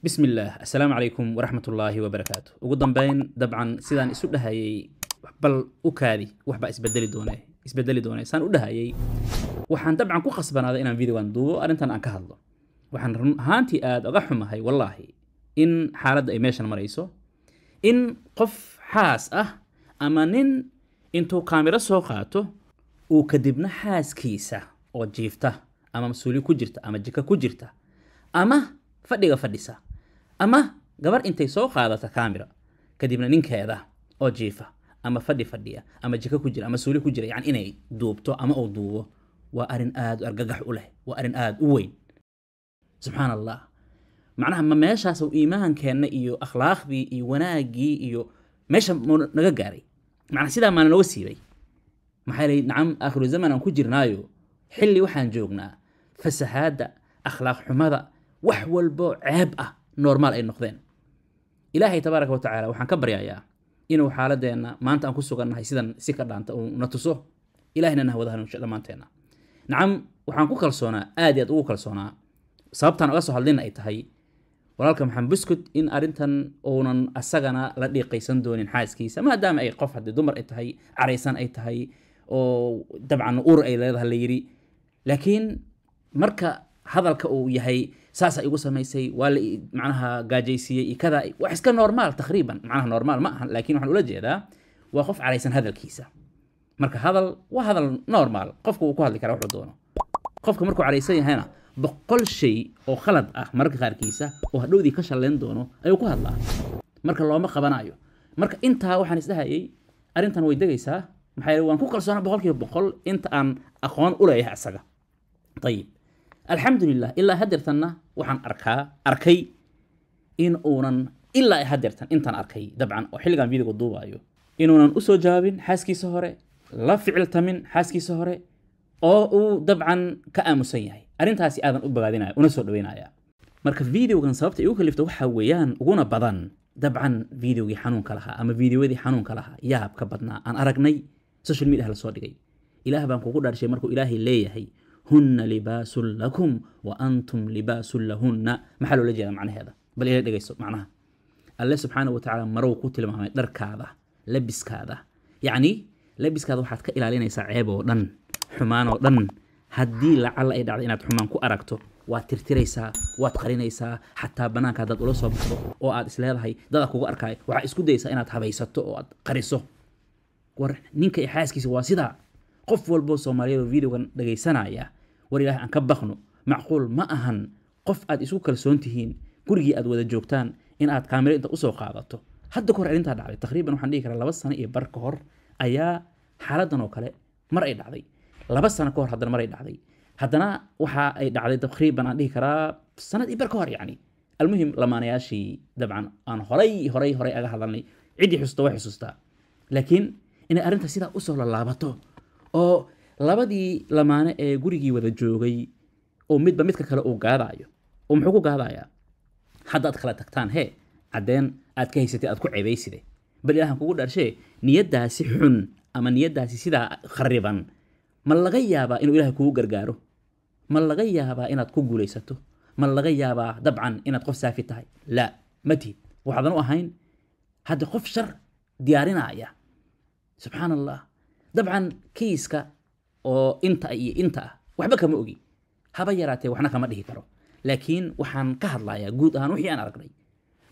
bismi illaah assalaamu calaykum waraxmat ullaahi wabarakaatu ugu dambeyn dabcan sidaan isu dhahayay bal u kaadi waxbaa isbedeli doone isbedeli doonay saan u dhahayay waxaan dabcan ku khasbanaaday inaan videogan duubo arrintan aan ka hadlo waxaan run ahaantii aada oga xumahay wallaahi in xaaladda ay meeshan marayso in qof xaas ah ama nin intuu kaamiro soo qaato uu kadibna xaaskiisa oo jiifta ama mas ku jirta ama jiko ku jirta ama fadhiga fadhisa ama gabar intay soo qaadata camera kadibna ninkeeda oo jiifa ama fadhi fadhiya ama jiko ku jira ama suuli ku jira yani inay duubto ama uu duubo waa arin aada u argagax u leh waa arrin aada u weyn subxaan allah macnaha ma meeshaas iimaankeenna iyo akhlaaqdii iyo wanaaggii iyo meesha naga gaaray manaa sidaa maana nooga siibay maxaa l nacam aakhiru zaman aan ku jirnaayo xilli waxaan joognaa fasahaadda akhlaaq xumada wax walbo ceeb ah normaal ay noqdeen ilaahay tabaaraka watacaala waxaan ka baryayaa inuu xaaladeenna maanta aan ku sugannahay sidan si ka dhaanta uuna tuso ilahina na hawada hanuunsho dhammaanteenna nacam waxaan ku kalsoonaa aad i aad ugu kalsoonaa sababtaan uga soo hadlina ay tahay walaalka maxamed buskut in arrintan uunan asagana la dhiiqaysan doonin xaaskiisa maadaama ay qof haddii dumar ay tahay caraysan ay tahay oo dabcan uur ay leedaha la yiri laakiin marka hadalka uu yahay saasaa igu samaysay waa la macnaha gaajaysiiyey iyo kadaa wax iska normaal takriiban macnaha normaal ma aha laakiin waxaan ula jeedaa waa qof caraysan hadalkiisa marka hadal waa hadal normaal qofku wuu ku hadli karaa wuxuu doono qofka markuu caraysan yahayna boqol shay oo khalad ah mararka qaarkiisa oo hadhowdii ka shalleen doono ayuu ku hadlaa marka looma qabanaayo marka intaa waxaan isdhahayay arrintan way degaysaa maxaa yeele waan ku kalsoona boqolkiiba boqol inta aan aqoon u leeyahay isaga ayib alxamdulilah ilaa hadeertanna waxaan arkaa arkay in uunan ilaa hadeertan intaan arkay dabcan oo xilligan videoga duubayo inuunan usoo jawaabin xaaskiisa hore la ficiltamin xaaskiisa hore oo uu dabcan ka aamusan yahay arrintaasi aadan u bagaadinaya una soo dhaweynaya marka videogan sababta igu kalifta waxaa weeyaan uguna badan dabcan videogii xanuunka lahaa ama videoyadii xanuunka lahaa yaabka badnaa aan aragnay social mediah lasoo dhigay ilaah baan kugu dhaarshay markuu ilaahay leeyahay huna libaasun lakum wa antum libaasun lahunna maxaa loola jeedaa macnaheeda bal ila dhegeyso macnaha alle subxaana watacaala marow ku tilmaamay dharkaada labiskaada yacni labiskaada waxaad ka ilaalinaysaa ceeb oo dhan xumaan oo dhan haddii lacal ay dhacdo inaad xumaan ku aragto waad tirtiraysaa waad qarinaysaa xataa banaanka haddaad ula soo baxdo oo aad isleedahay dadaa kugu arkaayo waxaad isku dayeysaa inaad habaysato oo aad qariso war ninka xaaskiisa waa sidaa qof walboo soomaaliyeed oo videogan dhegaysanaya war ilaah aan ka baqno macquul ma ahan qof aad isu kalsoon tihiin gurigii aad wada joogtaan in aad kaamiro inta usoo qaadato hadda kahor arrintaa dhacday taqriiban waxaan dhihi karaa laba sano iyo bar ka hor ayaa xaaladan oo kale mar ay dhacday laba sano kahor haddana mar ay dhacday haddana waxa ay dhacday taqriiban aan dhihi karaa sanad iyo bar ka hor yacni almuhim lamaanayaashii dabcan aan horay horay horay aga hadalnay ciddii xusuusta way xusuustaa laakiin inay arrinta sidaa usoo lallaabato oo labadii lamaane ee gurigii wada joogay oo midba midka kale uu gaadayo oo muxuu ku gaadayaa haddaad kala tagtaan he caddeen aad ka haysatay aad ku ceebayside bal ilaahan kugu dhaarshee niyadaasi xun ama niyadaasi sidaa khariban ma laga yaabaa inuu ilaahay kugu gargaaro ma laga yaabaa inaad ku guulaysato ma laga yaabaa dabcan inaad qof saafi tahay la ma tihid waxaadan u ahayn hadda qof shar diyaarinaya subxaan allah dabcan kiiska oo inta iyo inta ah waxba kama ogi haba yaraatee waxna kama dhihi karo laakiin waxaan ka hadlayaa guud ahaan wixii aan aragnay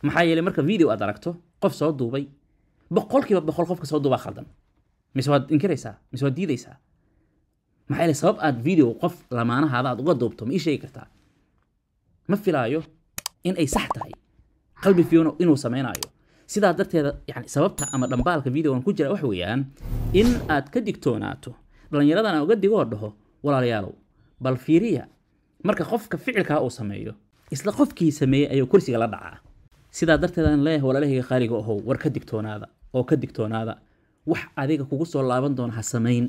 maxaa yeeley marka video aad aragto qof soo duubay boqolkiiba boqol qofka soo duubaa khaldan mise waad inkiraysaa mise waad diidaysaa maxaa yeeley sabab aad video qof lamaanahaada aad uga duubto ma ii sheegi kartaa ma filaayo in ay sax tahay qalbi fiyono inuu sameynaayo sidaa darteeda yani sababta ama dhambaalka videogan ku jira wax weeyaan in aad ka digtoonaato dhallinyaradaan oga digoo dhaho walaalayaalow bal fiiriya marka qofka ficilkaa uu sameeyo isla qofkii sameeyey ayuu kursiga la dhacaa sidaa darteed leeyahay walaalahayga qaaliga ahow war ka digtoonaada oo ka digtoonaada wax adiga kugu soo laaban doona ha samayn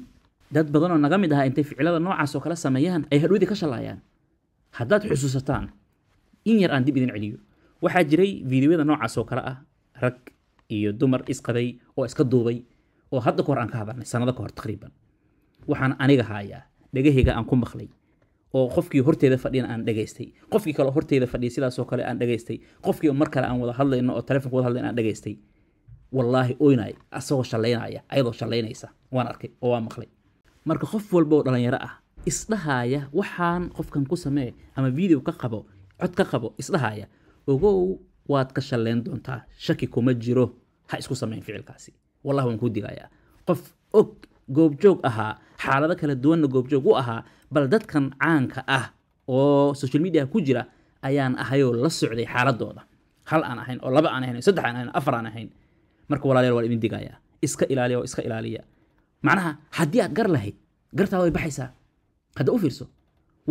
dad badanoo naga mid ahaa intay ficilada noocaas oo kale sameeyaan ay hadhowdii ka shallaayaan haddaad xusuusataan in yar aan dib idin celiyo waxaa jiray fiidiyoyada noocaas oo kale ah rag iyo dumar isqaday oo iska duubay oo hadda ka hor aan ka hadalnay sanado ka hor taqriiban waxaan aniga hayaa dhagahayga aan ku maqlay oo qofkii horteeda fadhiyana aan dhageystay qofkii kale horteeda fadhiya sidaasoo kale aan dhageystay qofkii mar kale aan wada hadlayno oo talefonka wada hadlayno aan dhageystay wallaahi oynay asagoo shallaynaya ayadoo shallaynaysa waan arkay oo waan maqlay marka qof walba oo dhalinyaro ah isdhahaaya waxaan qofkan ku samee ama video ka qabo cod ka qabo isdhahaaya ogow waad ka shallayn doontaa shaki kuma jiro ha isku sameyn ficilkaasi wallahi waan kuu digayaa qof og goobjoog ahaa xaalado kala duwanna goobjoog u ahaa bal dadkan caanka ah oo social mediaha ku jira ayaan ahayoo la socday xaaladooda hal aan ahayn oo laba aan ahayn saddex aan ahayn afar aan ahayn marka walaalayaal waa idin digayaa iska ilaaliya oo iska ilaaliya macnaha haddii aad gar lahayd gartaa way baxaysaa hadda u fiirso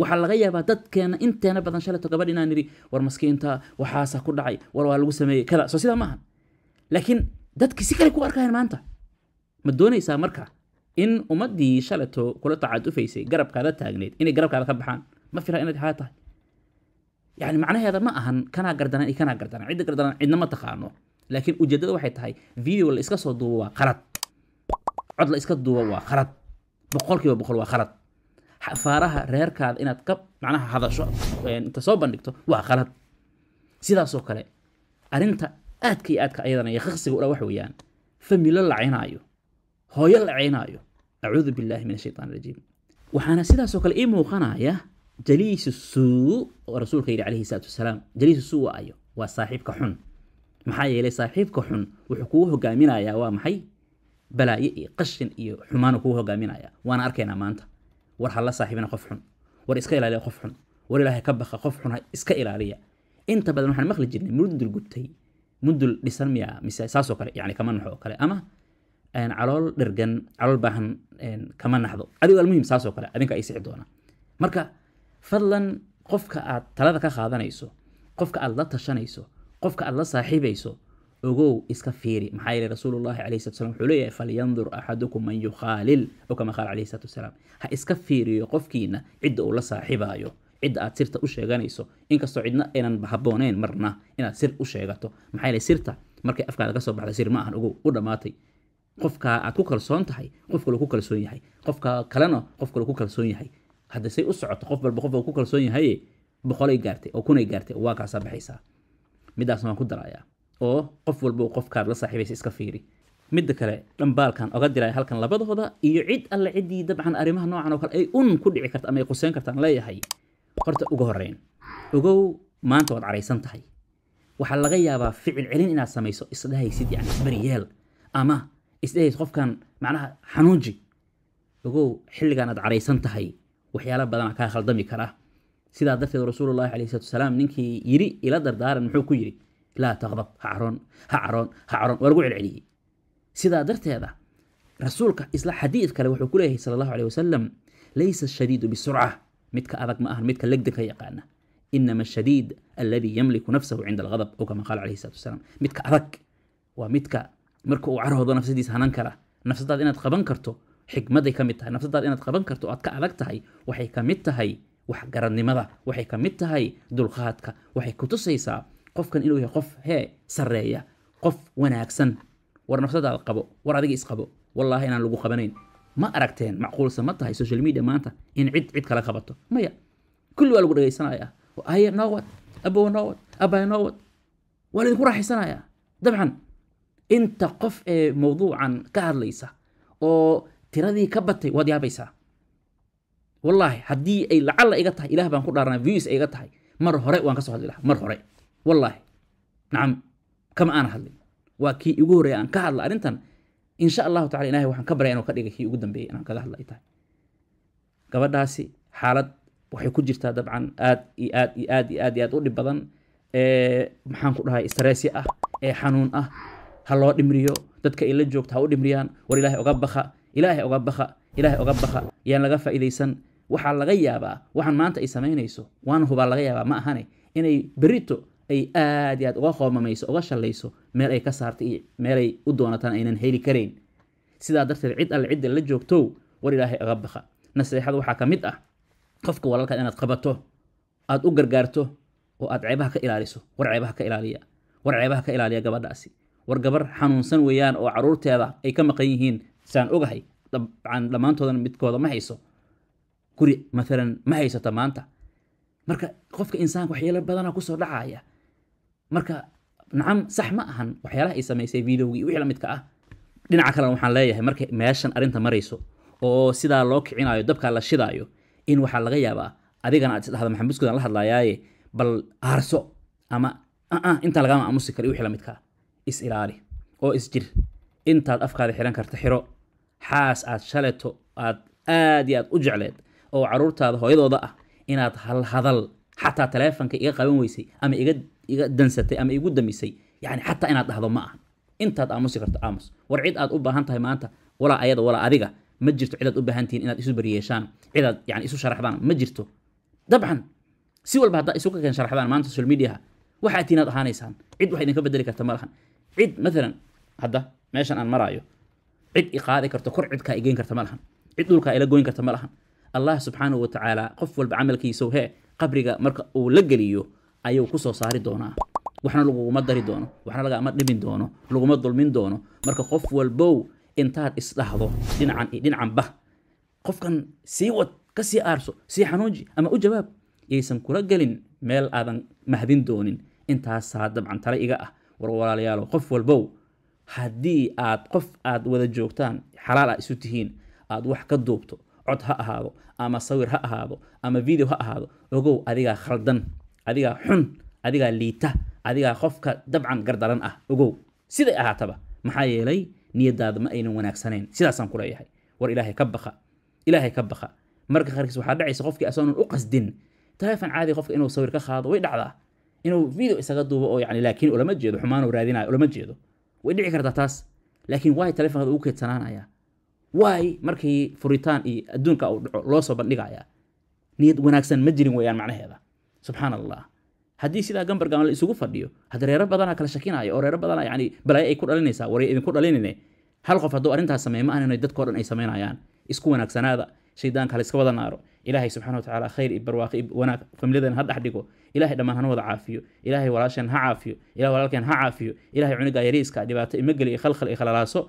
waxaa laga yaabaa dadkeena inteena badan shalato gabadh inaan nidhi war maskiinta waxaasa ku dhacay war waa lagu sameeyey kada soo sidaa maaha laakiin dadkii si kale ku arkahayaan maanta ma doonaysaa marka in ummadii shalato kula tacaad ufaysay garabkaada taagneyd inay garabkaada ka baxaan ma fila inaad xaa tahay yani macnaheeda ma ahan kanaa gardanaan iyo kanaa gardanaan cidda gardanaan cidna ma taqaano laakiin ujeedada waxay tahay video la iska soo duubo waa qalad cod la iska duubo waa qalad boqol boqol waa qalad faaraha reerkaada inaad ka macnaha hadasho inta soo bandhigto waa qalad sidaasoo kale arinta aadka iyo aadka ayadana iyo khaqsiga ula wax weeyaan familo lacaynaayo hooyo la ceynayo acuudu billahi min ashaytaan rajiim waxaana sidaasoo kale ii muuqanaya jaliisu suu oo rasuulka yidhi calayhi salaatu wasalaam jaliisu suu waa waa saaxiibka xun maxaa yeelay saaxiibka xun wuxuu kugu hogaaminayaa waa maxay balaayo iyo qashin iyo xumaanu kugu hogaaminayaa waana arkaynaa maanta war hala saaxiibina qof xun war iska ilaaliya qof xun war ilaahay ka baqa qof xun iska ilaaliya inta badan waxaan maqli jirnay mudul gubtay mudul dhisan miya mise saasoo kale yani kamanux oo kale ama calool dhergan calool baahan kama naxdo adigoo almuhim saasoo kale adinka ay sixi doonaa marka fadlan qofka aad talada ka qaadanayso qofka aad la tashanayso qofka aad la saaxiibayso ogow iska fiiri maxaa yeele rasuulullahi alayhi salatu salam wuxuu leeyahay falyandur axadukum man yukhaalil oo kama qaala alayhi salatu wasalaam ha iska fiiriyo qofkiina cidda uu la saaxiibaayo cidda aad sirta u sheeganayso inkastoo cidna aynan habbooneyn marna inaad sir u sheegato maxaa yeele sirta markay afkaada ka baxda sir ma ahan ogow u dhammaatay qofka aad ku kalsoon tahay qof kale ku kalsoon yahay qofka kalena qof kale ku kalsoon yahay hadda say u socoto qof walba qof ku kalsoon yahay boqolay gaartay oo kunay gaartay waa baxaysaa midaasna waan ku darayaa oo qof walba qofkaad la saaxiibaysa iska fiiri midda kale dhambaalkan oga diraya halkan labadooda iyo cid alle ciddii dabcan arrimaha noocan oo kale ay un ku dhici karta ama ay quseyn kartaan leeyahay horta uga horeyn ogow maanta waad caraysan tahay waxaa laga yaabaa ficil celin inaad samayso isdhahaysid yani isbari ama isdhahays qofkan macnaha xanuunji ogow xilligan aad caraysan tahay waxyaala badana kaa khaldami kara sidaa darteed rasuululahi aley salatu salaam ninkii yiri ila dardaaran muxuu ku yiri laa taqdab ha caroon ha caroon ha caroon waa lagu celceliyey sidaa darteeda rasuulka isla xadiid kale wuxuu kuleeyahay sala allahu aley wasalam laysa shadiidu bisurca midka adag ma ahan midka legdanka yaqaana inama shadiid alladii yamliku nafsahu cinda alghadab ow kama qaala alayhi salatu wasalaam midka adag waa midka marka uu caroodo nafsadiisa hanan kara nafsadaad inaad qaban karto xikmaday kamid tahay nafsadaad inaad qaban karto oad ka adag tahay waxay kamid tahay waxgaradnimada waxay kamid tahay dulqaadka waxay kutusaysaa qofkan inuu yahay qof hee sareeya qof wanaagsan war nafsadaad qabo war adiga isqabo wallaahi inaan lagu qabanayn ma aragteen macquulsa ma tahay social media maanta in cid cid kala qabato maya kulli waa lagu dhagaysanaya aye noowad abow noowad abay noowad waa laydinku raaxaysanayaa dabcan inta qof ee mawduucan ka hadlaysa oo tiradii ka batay waad yaabaysaa wallaahi haddii ay lacalla iga tahay ilah baan ku dhaaranaa views ay iga tahay mar hore waan ka hadli lahaa mar hore wallaahi nacam kama aana hadlin waa kii igu horreeya aan ka hadla arrintan insha allahu tacala ilahay waxaan ka barya inuu ka dhiga kii ugu dambeeyay inaan kaga hadla tahay gabadhaasi xaalad waxay ku jirtaa dabcan aad iyo aad iyo aad iyo aad iyo aad u dhib badan ee maxaan ku dhahay stresi ah ee xanuun ah ha loo dhimriyo dadka ay la joogto ha u dhimriyaan war ilaahay oga baqa ilaahay oga baqa ilaahay oga baqa yaan laga faa'iidaysan waxaa laga yaabaa waxaan maanta ay samaynayso waan hubaa laga yaabaa ma ahane inay berito ay aad i uga qoomamayso uga shallayso meel ay ka saartay iyo meelay u doonataan aynan heli karayn sidaa darteed cid alle cidda la joogtow war ilaahay oga baqa naseexada waxaa ka mid ah qofka walaalkaad inaad qabato aada u gargaarto oo aad ceebaha ka ilaaliso war ceebaha ka ilaaliya war ceebaha ka ilaaliya gabadhaasi war gabar xanuunsan weeyaan oo caruurteeda ay ka maqan yihiin saan ogahay dabcan dhammaantoodana midkooda ma hayso guri maalan ma haysata maanta marka qofka insaanka waxyaalo badana kusoo dhacaya marka nacam sax ma ahan waxyaalaha ay samaysay videogii wixii lamidka ah dhinaca kalena waxaan leeyahay marka meeshan arrinta marayso oo sidaa loo kicinayo dabkaa la shidaayo in waxaa laga yaabaa adigana aad isdhahda maxamuskoodan la hadlayaaye bal aarso ama a ah, ah, intaa lagama aamusi kara wixii lamidkaa ah is ilaali oo isjir intaad afkaada xiran karta xiro xaas aad shaleto aad aad iyo aad u jecleed oo caruurtaada hooyadooda ah inaad hal hadal xataa taleefonka iga qaban weysay ama iga dansatay ama igu damisay yani xataa inaad dhahdo ma aha intaad aamusi karto aamus war cid aad u baahan tahay maanta walaa ayada walaa adiga ma jirto cidaad u baahan inaad isu beriyeeshaan cidaad yani isu sharaxdaan ma jirto dabcan si walba haddaa isu keen sharaxdaan maanta social mediaha waxaa tiinaad ahaanaysaan cid wax idinka bedeli karta ma lahan cid maala hadda meeshan aan maraayo cid iqaadi karto kor cidkaa igeyn karta ma lahan cid dhulkaa ila goyn karta ma allah subxaanahu watacaala qof walba camalkiisaw hee qabriga marka uu la geliyo ayuu kusoo saari doonaa waxna laguguma dari doono waxna lagaama dhibin doono laguma dulmin doono marka qof walbow intaad isdhahdo dhinacan iyo dhinacanba qofkan sii wad ka sii aarso sii xanuunji ama u jawaab yaysan kula gelin meel aadan mahadin doonin intaasaa dabcan tale iga ah war qof walbow haddii aad qof aad wada joogtaan xalaal aad isu tihiin aad wax ka duubto cod ha ahaado ama sawir ha ahaado ama video ha ahaado ogow adigaa khaldan adigaa xun adigaa liita adigaa qofka dabcan gardaran ah ogow siday ahaataba maxaa yeelay niyadaada ma aynan wanaagsanayn sidaasaan kuleeyahay war ilaahay ka baqa ilaahay ka baqa marka qaarkiis waxaa dhacaysa qofkii asaanan u qasdin taleefon caadiga qofka inuu sawir ka qaado way dhacdaa inuu video isaga duubo oo yani laakiin ulama jeedo xumaan uu raadinayo ulama jeedo way dhici kartaa taas laakiin waay taleefonkada ugu keedsanaanaya waay markii furitaan iyo adduunka uu dhaco loo soo bandhigaya niyad wanaagsan ma jirin weeyaan macnaheeda subxaan allah haddii sidaa gambargam la isugu fadhiyo hadda reero badana kala shakinaya oo reero badana yani balaayo ay ku dhalinaysaa waray idinku dhalinine hal qof hadduu arrintaas sameey ma ahan inay dhan ay samaynayaan isku wanaagsanaada shaydaanka la iska wada naaro ilaahay subxana watacaala khayr i barwaaqo i wanaag familiyadan ha dhex dhigo ilahay dhammaan hana wada caafiyo ilaahay walaasheen ha caafiyo ilahay walaalkeen ha caafiyo ilahay cuniga yariiska dhibaato imageli iyo khalkhal iyo khalalaaso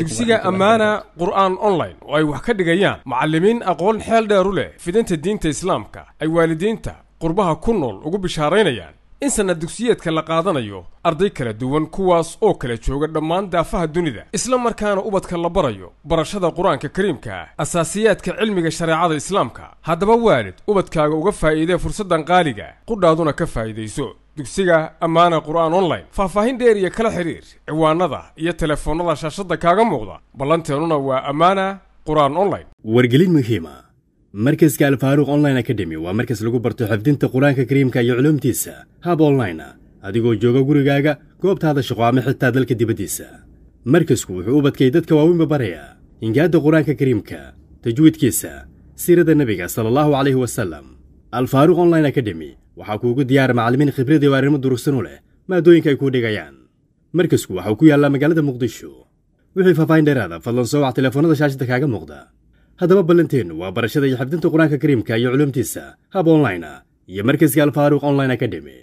dugsiga ammaana qur'aan online oo ay wax ka dhigayaan macallimiin aqoon xeel dheeru leh fidinta diinta islaamka ay waalidiinta qurbaha ku nool ugu bishaaraynayaan in sanad dugsiyeedka la qaadanayo arday kala duwan kuwaas oo kala jooga dhammaan daafaha dunida isla markaana ubadka la barayo barashada qur-aanka kariimka asaasiyaadka cilmiga shareecada islaamka haddaba waalid ubadkaaga uga faa'iidee fursaddan qaaliga qudhaaduna ka faa'iidayso dugsiga ammaana qur'aan online faahfaahin dheer iyo kala xidhiir ciwaanada iyo telefoonnada shaashadda kaaga muuqda ballanteenuna waa ammaana qur-aan online wargelin muhiima markaska alfaaruuq online academy waa markas lagu barto xifdinta qur-aanka kariimka iyo culuumtiisa hab onlinea adigoo jooga gurigaaga goobtaada shaqo ama xitaa dalka dibaddiisa markasku wuxuu u badkay dadka waaweynba baraya hingaadda qur-aanka kariimka tajwiidkiisa siirada nebiga sala allahu calayhi wasalam alfaaruuq online academy waxaa kuugu diyaara macalimiin khibrad iyo arrimo durugsan u leh maaddooyinka ay kuu dhigayaan markasku waxau ku yaallaa magaalada muqdisho wixii faahfaahin dheeraada fadlan soo wac telefoonnada shaashadda kaaga muuqda haddaba ballanteennu waa barashada iyo xafdinta qur-aanka kariimka iyo culumtiisa hab online iyo markiska alfaaruq online akademi